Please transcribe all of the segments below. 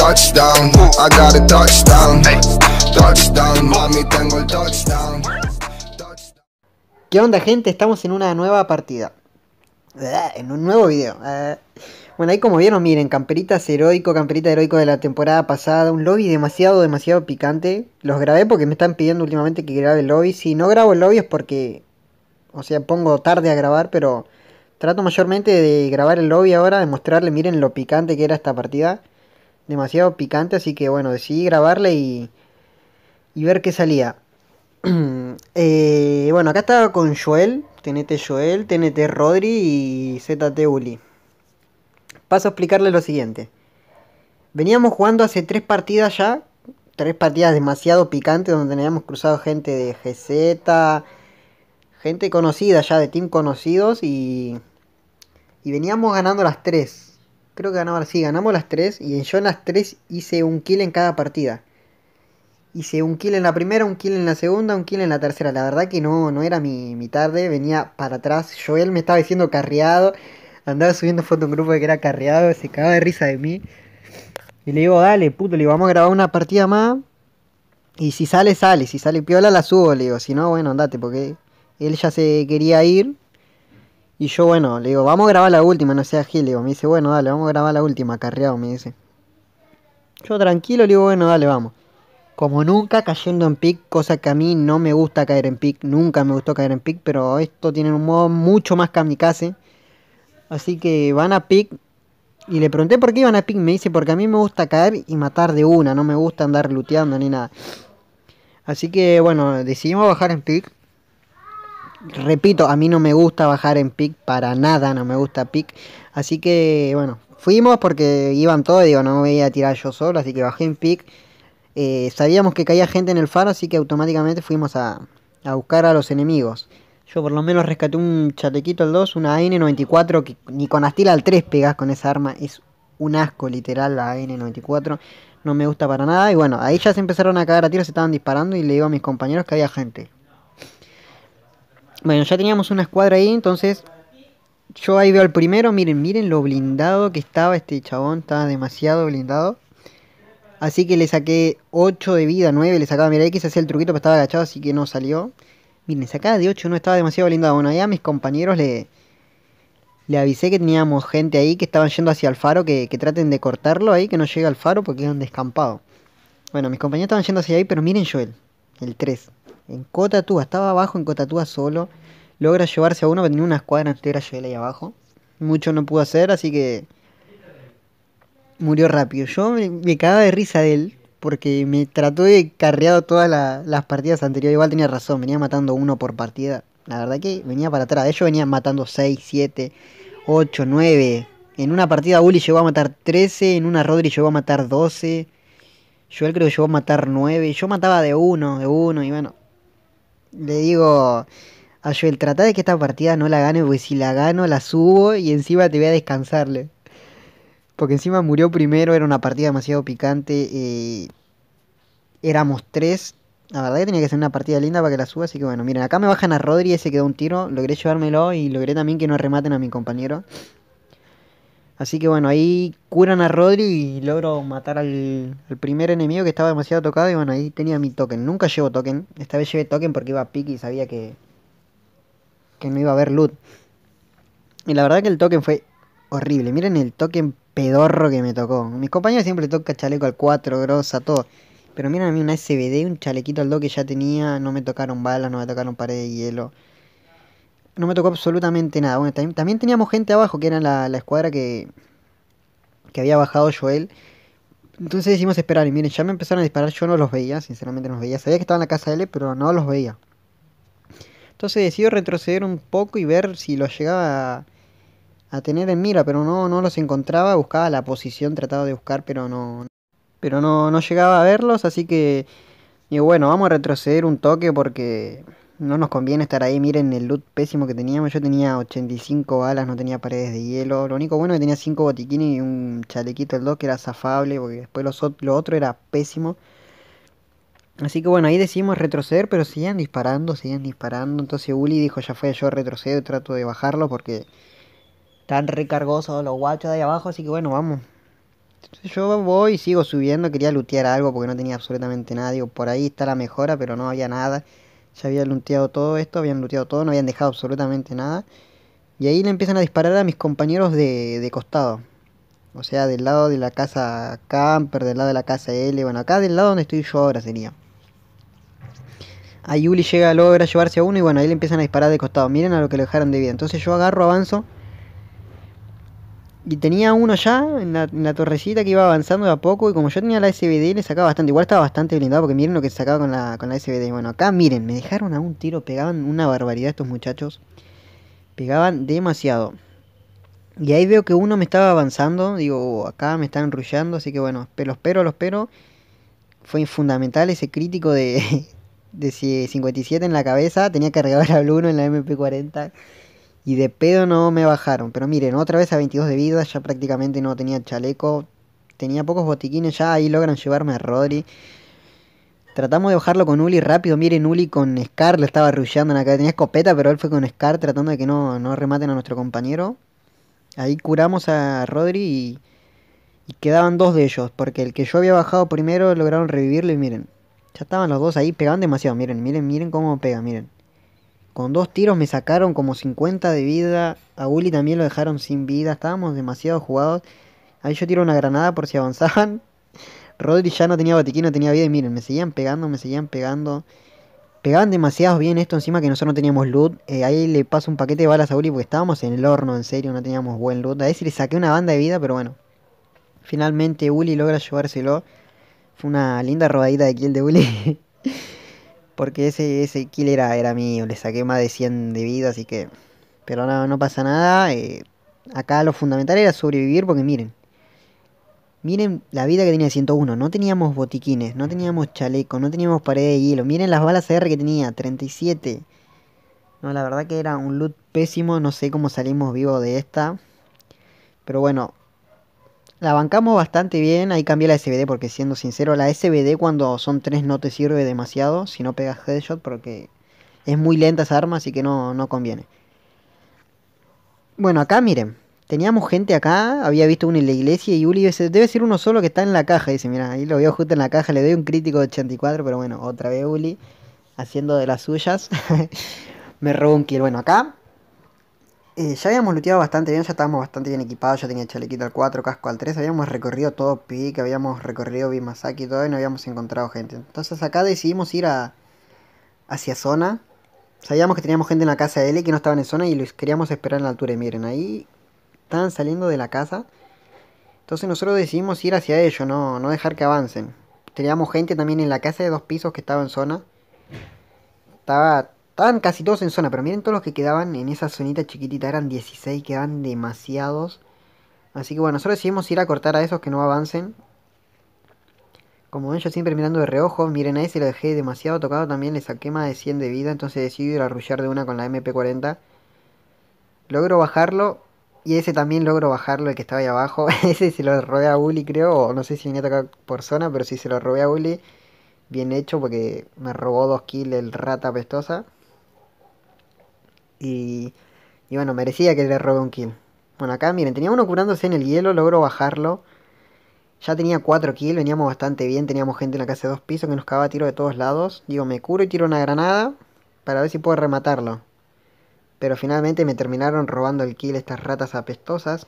touchdown, I got touchdown, touchdown, mami tengo el touchdown. ¿Qué onda gente? Estamos en una nueva partida. Ah, en un nuevo video. Ah. Bueno, ahí como vieron, miren, camperitas heroico, camperita heroico de la temporada pasada, un lobby demasiado, demasiado picante. Los grabé porque me están pidiendo últimamente que grabe el lobby. Si no grabo el lobby es porque, o sea, pongo tarde a grabar, pero trato mayormente de grabar el lobby ahora, de mostrarle, miren lo picante que era esta partida demasiado picante, así que bueno, decidí grabarle y, y ver qué salía. Eh, bueno, acá estaba con Joel, TNT Joel, TNT Rodri y ZT Uli. Paso a explicarles lo siguiente. Veníamos jugando hace tres partidas ya, tres partidas demasiado picantes donde teníamos cruzado gente de GZ, gente conocida ya, de team conocidos y, y veníamos ganando las tres Creo que ganamos, sí, ganamos las tres. Y yo en las tres hice un kill en cada partida. Hice un kill en la primera, un kill en la segunda, un kill en la tercera. La verdad que no, no era mi, tarde, venía para atrás. yo él me estaba diciendo carreado. Andaba subiendo foto de un grupo de que era carreado, se cagaba de risa de mí. Y le digo, dale, puto, le digo, vamos a grabar una partida más. Y si sale, sale. Si sale piola, la subo, le digo. Si no, bueno, andate, porque él ya se quería ir. Y yo, bueno, le digo, vamos a grabar la última, no sea Gil. Le digo, me dice, bueno, dale, vamos a grabar la última, carreado, me dice. Yo tranquilo, le digo, bueno, dale, vamos. Como nunca cayendo en pick, cosa que a mí no me gusta caer en pick, nunca me gustó caer en pick, pero esto tiene un modo mucho más kamikaze. Así que van a pick y le pregunté por qué iban a pick, me dice, porque a mí me gusta caer y matar de una, no me gusta andar luteando ni nada. Así que bueno, decidimos bajar en pick repito, a mí no me gusta bajar en pick para nada, no me gusta pick. Así que, bueno, fuimos porque iban todos, digo, no me voy a tirar yo solo, así que bajé en pick. Eh, sabíamos que caía gente en el faro, así que automáticamente fuimos a, buscar a los enemigos. Yo por lo menos rescaté un chatequito al 2, una AN94, que ni con Astila al 3 pegas con esa arma, es un asco literal la AN94, no me gusta para nada. Y bueno, ahí ya se empezaron a cagar a tiros, se estaban disparando y le digo a mis compañeros que había gente. Bueno, ya teníamos una escuadra ahí, entonces yo ahí veo al primero, miren, miren lo blindado que estaba este chabón, estaba demasiado blindado. Así que le saqué 8 de vida, 9 le sacaba, mira, ahí hacía el truquito, pero estaba agachado, así que no salió. Miren, sacaba de 8, no estaba demasiado blindado. Bueno, allá a mis compañeros le, le avisé que teníamos gente ahí que estaban yendo hacia el faro, que, traten de cortarlo ahí, que no llegue al faro porque quedan descampados. Bueno, mis compañeros estaban yendo hacia ahí, pero miren él, el 3 en Cotatúa, estaba abajo en Cotatúa solo, logra llevarse a uno, Tenía una escuadra entera llegué ahí abajo, mucho no pudo hacer, así que murió rápido. Yo me, cagaba de risa de él, porque me trató de carreado todas las partidas anteriores, igual tenía razón, venía matando uno por partida, la verdad que venía para atrás, ellos venían matando 6, 7, 8, 9. En una partida Uli llegó a matar 13, en una Rodri llegó a matar 12. él creo que llegó a matar 9. Yo mataba de uno, de uno, y bueno le digo a Joel, trata de que esta partida no la gane, porque si la gano la subo y encima te voy a descansarle. Porque encima murió primero, era una partida demasiado picante. Eh, éramos tres. La verdad que tenía que ser una partida linda para que la suba, así que bueno, miren, acá me bajan a Rodri, ese quedó un tiro, logré llevármelo y logré también que no rematen a mi compañero. Así que bueno, ahí curan a Rodri y logro matar al, primer enemigo que estaba demasiado tocado. Y bueno, ahí tenía mi token. Nunca llevo token. Esta vez llevé token porque iba a pique y sabía que, que no iba a haber loot. Y la verdad que el token fue horrible. Miren el token pedorro que me tocó. Mis compañeros siempre tocan chaleco al 4, grosa, todo. Pero miren a mí una SBD, un chalequito al 2 que ya tenía. No me tocaron balas, no me tocaron pared de hielo no me tocó absolutamente nada. también, teníamos gente abajo, que era la, escuadra que, que había bajado Joel. Entonces decidimos esperar. Y miren, ya me empezaron a disparar. Yo no los veía, sinceramente no los veía. Sabía que estaba en la casa de él, pero no los veía. Entonces decido retroceder un poco y ver si los llegaba a, tener en mira, pero no, no los encontraba. Buscaba la posición, trataba de buscar, pero no. Pero no, no llegaba a verlos, así que. Y bueno, vamos a retroceder un toque porque no nos conviene estar ahí, miren el loot pésimo que teníamos. Yo tenía 85 balas, no tenía paredes de hielo. Lo único bueno que tenía 5 botiquines y un chalequito el 2 que era zafable, porque después lo otro era pésimo. Así que bueno, ahí decidimos retroceder, pero seguían disparando, seguían disparando. Entonces Uli dijo, ya fue, yo retrocedo y trato de bajarlo porque están recargosos los guachos de ahí abajo, así que bueno, vamos. yo voy y sigo subiendo, quería lootear algo porque no tenía absolutamente nada. por ahí está la mejora, pero no había nada. Ya habían looteado todo esto, habían looteado todo, no habían dejado absolutamente nada. Y ahí le empiezan a disparar a mis compañeros de, de costado. O sea, del lado de la casa Camper, del lado de la casa L, bueno, acá del lado donde estoy yo ahora sería. A Yuli llega, logra llevarse a uno y bueno, ahí le empiezan a disparar de costado. Miren a lo que le dejaron de vida. Entonces yo agarro, avanzo y tenía uno ya en la, torrecita que iba avanzando de a poco. Y como yo tenía la SBD, le sacaba bastante. Igual estaba bastante blindado porque miren lo que sacaba con la, SBD. Bueno, acá miren, me dejaron a un tiro. Pegaban una barbaridad estos muchachos. Pegaban demasiado. Y ahí veo que uno me estaba avanzando. Digo, oh, acá me están enrullando Así que bueno, los pero, los espero. Fue fundamental ese crítico de, de 57 en la cabeza. Tenía que regalar al uno en la MP40. Y de pedo no me bajaron. Pero miren, otra vez a 22 de vida, ya prácticamente no tenía chaleco. Tenía pocos botiquines, ya ahí logran llevarme a Rodri. Tratamos de bajarlo con Uli rápido. Miren, Uli con Scar le estaba arrullando en acá. Tenía escopeta, pero él fue con Scar tratando de que no, no rematen a nuestro compañero. Ahí curamos a Rodri y, quedaban dos de ellos. Porque el que yo había bajado primero lograron revivirlo y miren. Ya estaban los dos ahí, pegaban demasiado. Miren, miren, miren cómo pega, miren. Con dos tiros me sacaron como 50 de vida. A Uli también lo dejaron sin vida. Estábamos demasiado jugados. Ahí yo tiro una granada por si avanzaban. Rodri ya no tenía botiquín, no tenía vida. Y miren, me seguían pegando, me seguían pegando. Pegaban demasiado bien esto encima que nosotros no teníamos loot. Eh, ahí le paso un paquete de balas a Uli porque estábamos en el horno, en serio, no teníamos buen loot. A ese le saqué una banda de vida, pero bueno. Finalmente Uli logra llevárselo. Fue una linda rodadita de kill de Uli. Porque ese, ese kill era, mío, le saqué más de 100 de vida, así que... Pero no, no pasa nada. Eh, acá lo fundamental era sobrevivir porque miren. Miren la vida que tenía 101. No teníamos botiquines, no teníamos chaleco, no teníamos pared de hielo. Miren las balas r que tenía, 37. No, la verdad que era un loot pésimo. No sé cómo salimos vivos de esta. Pero bueno, la bancamos bastante bien, ahí cambié la SBD porque siendo sincero, la SBD cuando son tres no te sirve demasiado, si no pegas headshot porque es muy lenta esa arma, así que no, no conviene. Bueno, acá miren, teníamos gente acá, había visto uno en la iglesia y Uli dice, debe ser uno solo que está en la caja, dice, mira, ahí lo veo justo en la caja, le doy un crítico de 84, pero bueno, otra vez Uli haciendo de las suyas. Me robó un kill. Bueno, acá eh, ya habíamos luteado bastante bien, ya estábamos bastante bien equipados, ya tenía chalequito al 4, casco al 3, habíamos recorrido todo Pic, habíamos recorrido Bimasaki y todo y no habíamos encontrado gente. Entonces acá decidimos ir a, hacia zona. Sabíamos que teníamos gente en la casa de él que no estaban en zona y los queríamos esperar en la altura. Y miren, ahí estaban saliendo de la casa. Entonces nosotros decidimos ir hacia ellos, no, no dejar que avancen. Teníamos gente también en la casa de dos pisos que estaba en zona. Estaba Estaban casi todos en zona, pero miren todos los que quedaban en esa zonita chiquitita. Eran 16, quedan demasiados. Así que bueno, nosotros decidimos ir a cortar a esos que no avancen. Como ven, yo siempre mirando de reojo. Miren, a ese lo dejé demasiado tocado también. Le saqué más de 100 de vida. Entonces decidí ir a arrullar de una con la MP40. Logro bajarlo. Y ese también logro bajarlo, el que estaba ahí abajo. ese se lo robé a Uli creo. O no sé si venía a tocar por zona, pero sí se lo robé a Uli Bien hecho porque me robó dos kills el rata pestosa. Y, bueno, merecía que le robe un kill. Bueno, acá miren, tenía uno curándose en el hielo, logro bajarlo. Ya tenía 4 kills, veníamos bastante bien, teníamos gente en la casa de dos pisos que nos cagaba tiro de todos lados. Digo, me curo y tiro una granada para ver si puedo rematarlo. Pero finalmente me terminaron robando el kill estas ratas apestosas.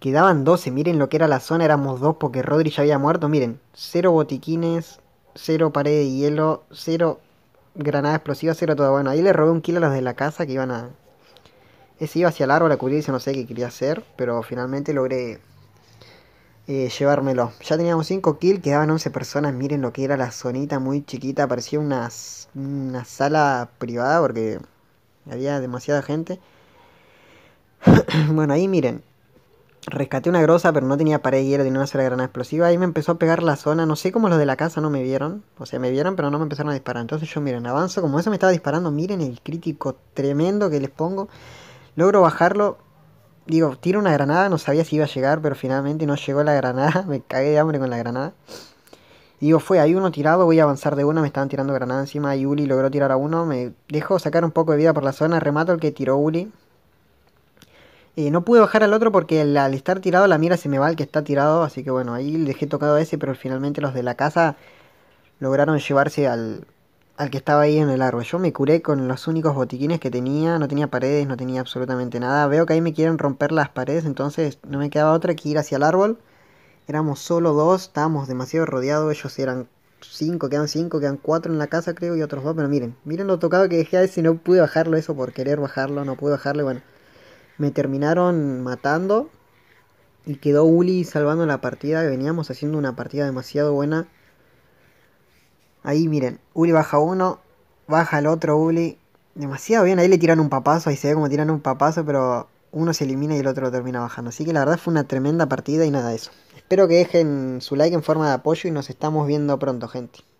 Quedaban 12, miren lo que era la zona, éramos dos porque Rodri ya había muerto. Miren, cero botiquines, 0 pared de hielo, 0 granada explosiva, cero todo. Bueno, ahí le robé un kilo a los de la casa que iban a. Ese iba hacia el árbol a cubrirse, no sé qué quería hacer, pero finalmente logré eh, llevármelo. Ya teníamos 5 kills, quedaban 11 personas. Miren lo que era la zonita muy chiquita. Parecía una, una sala privada porque había demasiada gente. bueno, ahí miren. Rescaté una grosa, pero no tenía pared de hielo, tenía una sola granada explosiva. Ahí me empezó a pegar la zona. No sé cómo los de la casa no me vieron. O sea, me vieron, pero no me empezaron a disparar. Entonces yo, miren, avanzo. Como eso me estaba disparando, miren el crítico tremendo que les pongo. Logro bajarlo. Digo, tiro una granada. No sabía si iba a llegar, pero finalmente no llegó la granada. Me cagué de hambre con la granada. Digo, fue, hay uno tirado, voy a avanzar de una, me estaban tirando granada encima, y Uli logró tirar a uno, me dejó sacar un poco de vida por la zona, remato el que tiró Uli, no pude bajar al otro porque al estar tirado la mira se me va al que está tirado. Así que bueno, ahí dejé tocado ese, pero finalmente los de la casa lograron llevarse al, al que estaba ahí en el árbol. Yo me curé con los únicos botiquines que tenía, no tenía paredes, no tenía absolutamente nada. Veo que ahí me quieren romper las paredes, entonces no me quedaba otra que ir hacia el árbol. Éramos solo dos, estábamos demasiado rodeados, ellos eran cinco, quedan cinco, quedan cuatro en la casa creo y otros dos, pero miren, miren lo tocado que dejé a ese, no pude bajarlo eso por querer bajarlo, no pude bajarlo, bueno. Me terminaron matando. Y quedó Uli salvando la partida. Veníamos haciendo una partida demasiado buena. Ahí miren, Uli baja uno, baja el otro Uli. Demasiado bien, ahí le tiran un papazo, ahí se ve como tiran un papazo, pero uno se elimina y el otro termina bajando. Así que la verdad fue una tremenda partida y nada de eso. Espero que dejen su like en forma de apoyo y nos estamos viendo pronto, gente.